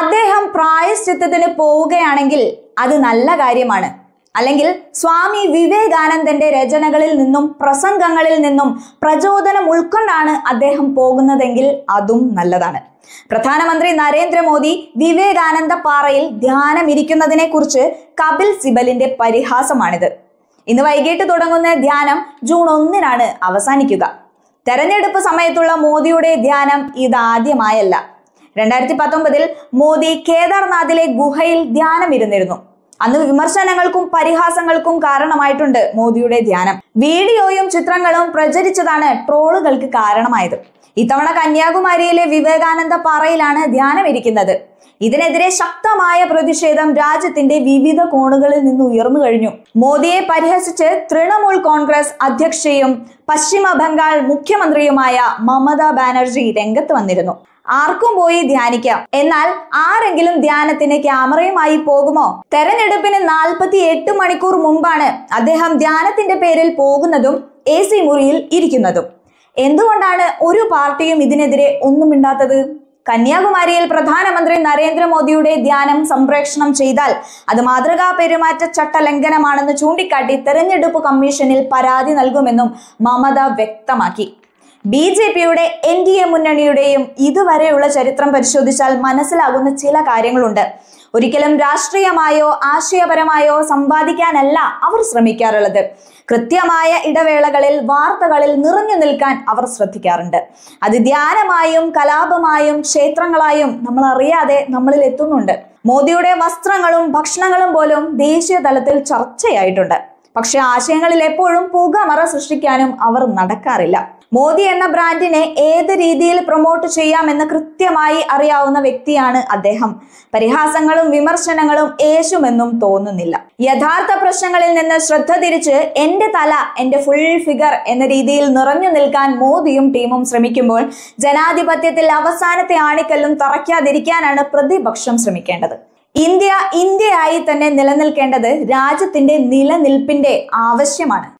അദ്ദേഹം പ്രായശ്ചിത്തത്തിന് പോവുകയാണെങ്കിൽ അത് നല്ല കാര്യമാണ് അല്ലെങ്കിൽ സ്വാമി വിവേകാനന്ദന്റെ രചനകളിൽ നിന്നും പ്രസംഗങ്ങളിൽ നിന്നും പ്രചോദനം ഉൾക്കൊണ്ടാണ് അദ്ദേഹം പോകുന്നതെങ്കിൽ അതും നല്ലതാണ് പ്രധാനമന്ത്രി നരേന്ദ്രമോദി വിവേകാനന്ദ പാറയിൽ ധ്യാനം ഇരിക്കുന്നതിനെ കുറിച്ച് കപിൽ സിബലിന്റെ പരിഹാസമാണിത് ഇന്ന് വൈകിട്ട് തുടങ്ങുന്ന ധ്യാനം ജൂൺ ഒന്നിനാണ് അവസാനിക്കുക തെരഞ്ഞെടുപ്പ് സമയത്തുള്ള മോദിയുടെ ധ്യാനം ഇതാദ്യമായല്ല രണ്ടായിരത്തി പത്തൊമ്പതിൽ മോദി കേദാർനാഥിലെ ഗുഹയിൽ ധ്യാനമിരുന്നിരുന്നു അന്ന് വിമർശനങ്ങൾക്കും പരിഹാസങ്ങൾക്കും കാരണമായിട്ടുണ്ട് മോദിയുടെ ധ്യാനം വീഡിയോയും ചിത്രങ്ങളും പ്രചരിച്ചതാണ് ട്രോളുകൾക്ക് കാരണമായത് ഇത്തവണ കന്യാകുമാരിയിലെ വിവേകാനന്ദ പാറയിലാണ് ധ്യാനം ഇരിക്കുന്നത് ഇതിനെതിരെ ശക്തമായ പ്രതിഷേധം രാജ്യത്തിന്റെ വിവിധ കോണുകളിൽ നിന്ന് ഉയർന്നു കഴിഞ്ഞു മോദിയെ പരിഹസിച്ച് തൃണമൂൽ കോൺഗ്രസ് അധ്യക്ഷയും പശ്ചിമ ബംഗാൾ മുഖ്യമന്ത്രിയുമായ മമതാ ബാനർജി രംഗത്ത് വന്നിരുന്നു ആർക്കും പോയി ധ്യാനിക്കാം എന്നാൽ ആരെങ്കിലും ധ്യാനത്തിന് ക്യാമറയുമായി പോകുമോ തെരഞ്ഞെടുപ്പിന് നാൽപ്പത്തി എട്ട് മണിക്കൂർ മുമ്പാണ് അദ്ദേഹം ധ്യാനത്തിന്റെ പേരിൽ പോകുന്നതും എ സി മുറിയിൽ ഇരിക്കുന്നതും എന്തുകൊണ്ടാണ് ഒരു പാർട്ടിയും ഇതിനെതിരെ ഒന്നും മിണ്ടാത്തത് കന്യാകുമാരിയിൽ പ്രധാനമന്ത്രി നരേന്ദ്രമോദിയുടെ ധ്യാനം സംപ്രേഷണം ചെയ്താൽ അത് മാതൃകാ ചട്ട ലംഘനമാണെന്ന് ചൂണ്ടിക്കാട്ടി തെരഞ്ഞെടുപ്പ് കമ്മീഷനിൽ പരാതി നൽകുമെന്നും മമത വ്യക്തമാക്കി ബി ജെ പിയുടെ എൻ ഡി എ മുന്നണിയുടെയും ഇതുവരെയുള്ള ചരിത്രം പരിശോധിച്ചാൽ മനസ്സിലാകുന്ന ചില കാര്യങ്ങളുണ്ട് ഒരിക്കലും രാഷ്ട്രീയമായോ ആശയപരമായോ സമ്പാദിക്കാനല്ല അവർ ശ്രമിക്കാറുള്ളത് കൃത്യമായ ഇടവേളകളിൽ വാർത്തകളിൽ നിറഞ്ഞു നിൽക്കാൻ അവർ ശ്രദ്ധിക്കാറുണ്ട് അത് ധ്യാനമായും കലാപമായും ക്ഷേത്രങ്ങളായും നമ്മൾ അറിയാതെ നമ്മളിൽ എത്തുന്നുണ്ട് മോദിയുടെ വസ്ത്രങ്ങളും ഭക്ഷണങ്ങളും പോലും ദേശീയ തലത്തിൽ ചർച്ചയായിട്ടുണ്ട് പക്ഷെ ആശയങ്ങളിൽ എപ്പോഴും പുകമറ സൃഷ്ടിക്കാനും അവർ നടക്കാറില്ല മോദി എന്ന ബ്രാൻഡിനെ ഏത് രീതിയിൽ പ്രൊമോട്ട് ചെയ്യാമെന്ന് കൃത്യമായി അറിയാവുന്ന വ്യക്തിയാണ് അദ്ദേഹം പരിഹാസങ്ങളും വിമർശനങ്ങളും യേശുമെന്നും തോന്നുന്നില്ല യഥാർത്ഥ പ്രശ്നങ്ങളിൽ നിന്ന് ശ്രദ്ധ തിരിച്ച് എന്റെ തല എന്റെ ഫുൾ ഫിഗർ എന്ന രീതിയിൽ നിറഞ്ഞു നിൽക്കാൻ മോദിയും ടീമും ശ്രമിക്കുമ്പോൾ ജനാധിപത്യത്തിൽ അവസാനത്തെ ആണിക്കല്ലും തറയ്ക്കാതിരിക്കാനാണ് പ്രതിപക്ഷം ശ്രമിക്കേണ്ടത് ഇന്ത്യ ഇന്ത്യയായി തന്നെ നിലനിൽക്കേണ്ടത് രാജ്യത്തിന്റെ നിലനിൽപ്പിന്റെ ആവശ്യമാണ്